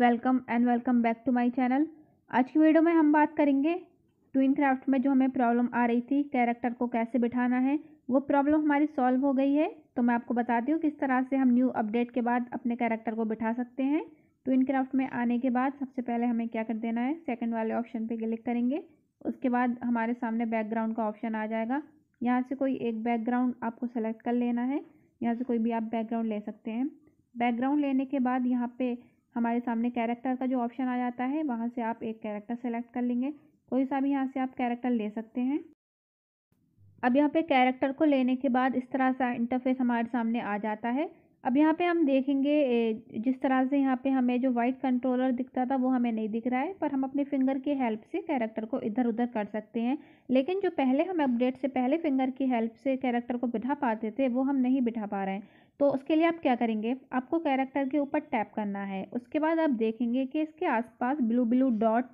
welcome and welcome back to my channel आज की video में हम बात करेंगे ट्विन क्राफ्ट में जो हमें प्रॉब्लम आ रही थी कैरेक्टर को कैसे बिठाना है वो प्रॉब्लम हमारी सॉल्व हो गई है तो मैं आपको बताती हूँ किस तरह से हम न्यू अपडेट के बाद अपने कैरेक्टर को बिठा सकते हैं ट्विन क्राफ्ट में आने के बाद सबसे पहले हमें क्या कर देना है सेकेंड वाले ऑप्शन पर क्लिक करेंगे उसके बाद हमारे सामने बैकग्राउंड का ऑप्शन आ जाएगा यहाँ से कोई एक बैकग्राउंड आपको सेलेक्ट कर लेना है यहाँ से कोई भी आप बैकग्राउंड ले सकते हैं बैकग्राउंड लेने के बाद यहाँ पे हमारे सामने कैरेक्टर का जो ऑप्शन आ जाता है वहाँ से आप एक कैरेक्टर सेलेक्ट कर लेंगे कोई सा भी यहाँ से आप कैरेक्टर ले सकते हैं अब यहाँ पे कैरेक्टर को लेने के बाद इस तरह सा इंटरफेस हमारे सामने आ जाता है अब यहाँ पे हम देखेंगे जिस तरह से यहाँ पे हमें जो वाइट कंट्रोलर दिखता था वो हमें नहीं दिख रहा है पर हम अपने फिंगर की हेल्प से कैरेक्टर को इधर उधर कर सकते हैं लेकिन जो पहले हम अपडेट से पहले फिंगर की हेल्प से कैरेक्टर को बिठा पाते थे वो हम नहीं बिठा पा रहे हैं तो उसके लिए आप क्या करेंगे आपको कैरेक्टर के ऊपर टैप करना है उसके बाद आप देखेंगे कि इसके आस ब्लू ब्लू डॉट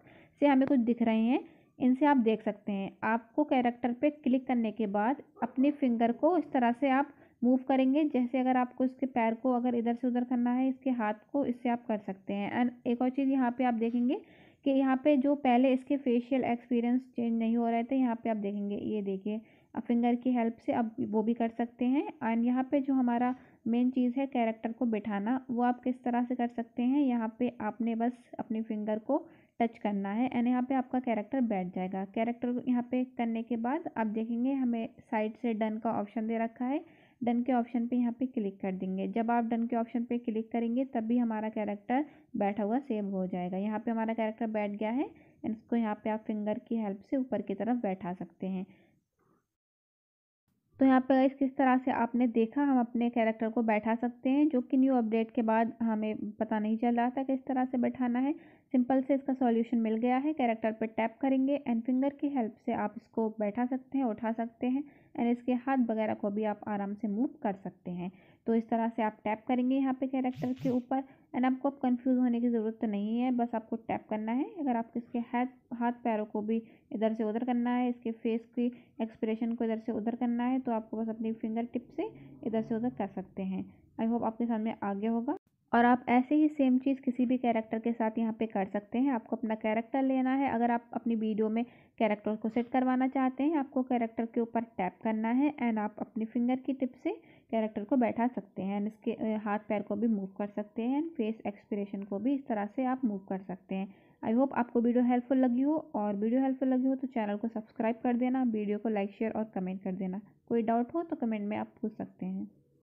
से हमें कुछ दिख रहे हैं इनसे आप देख सकते हैं आपको कैरेक्टर पर क्लिक करने के बाद अपने फिंगर को इस तरह से आप मूव करेंगे जैसे अगर आपको इसके पैर को अगर इधर से उधर करना है इसके हाथ को इससे आप कर सकते हैं एंड एक और चीज़ यहाँ पे आप देखेंगे कि यहाँ पे जो पहले इसके फेशियल एक्सपीरियंस चेंज नहीं हो रहे थे यहाँ पे आप देखेंगे ये देखिए अब फिंगर की हेल्प से आप वो भी कर सकते हैं एंड यहाँ पर जो हमारा मेन चीज़ है कैरेक्टर को बिठाना वो आप किस तरह से कर सकते हैं यहाँ पर आपने बस अपनी फिंगर को टच करना है एंड यहाँ पे आपका कैरेक्टर बैठ जाएगा कैरेक्टर यहाँ पे करने के बाद आप देखेंगे हमें साइड से डन का ऑप्शन दे रखा है डन के ऑप्शन पे यहाँ पे क्लिक कर देंगे जब आप डन के ऑप्शन पे क्लिक करेंगे तब भी हमारा कैरेक्टर बैठा हुआ सेव हो जाएगा यहाँ पे हमारा कैरेक्टर बैठ गया है एंड इसको यहाँ पे आप फिंगर की हेल्प से ऊपर की तरफ बैठा सकते हैं तो यहाँ पे गाइस किस तरह से आपने देखा हम अपने कैरेक्टर को बैठा सकते हैं जो कि न्यू अपडेट के बाद हमें पता नहीं चल रहा था किस तरह से बैठाना है सिंपल से इसका सॉल्यूशन मिल गया है कैरेक्टर पर टैप करेंगे एंड फिंगर की हेल्प से आप इसको बैठा सकते हैं उठा सकते हैं एंड इसके हाथ वगैरह को भी आप आराम से मूव कर सकते हैं तो इस तरह से आप टैप करेंगे यहाँ पे कैरेक्टर के ऊपर एंड आपको अब कंफ्यूज होने की ज़रूरत तो नहीं है बस आपको टैप करना है अगर आपको इसके हाथ हाथ पैरों को भी इधर से उधर करना है इसके फेस की एक्सप्रेशन को इधर से उधर करना है तो आपको बस अपनी फिंगर टिप से इधर से उधर कर सकते हैं आई होप आपके सामने आगे होगा और आप ऐसे ही सेम चीज़ किसी भी कैरेक्टर के साथ यहाँ पे कर सकते हैं आपको अपना कैरेक्टर लेना है अगर आप अपनी वीडियो में कैरेक्टर को सेट करवाना चाहते हैं आपको कैरेक्टर के ऊपर टैप करना है एंड आप अपनी फिंगर की टिप से कैरेक्टर को बैठा सकते हैं एंड इसके हाथ पैर को भी मूव कर सकते हैं एंड फेस एक्सप्रेशन को भी इस तरह से आप मूव कर सकते हैं आई होप आपको वीडियो हेल्पफुल लगी हो और वीडियो हेल्पफुल लगी हो तो चैनल को सब्सक्राइब कर देना वीडियो को लाइक शेयर और कमेंट कर देना कोई डाउट हो तो कमेंट में आप पूछ सकते हैं